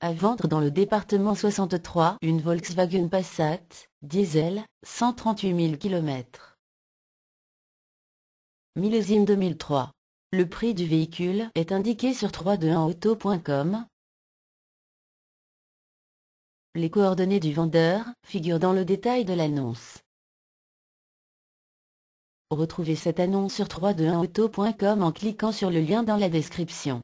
À vendre dans le département 63 une Volkswagen Passat, diesel, 138 000 km. Millésime 2003. Le prix du véhicule est indiqué sur 321auto.com. Les coordonnées du vendeur figurent dans le détail de l'annonce. Retrouvez cette annonce sur 321auto.com en cliquant sur le lien dans la description.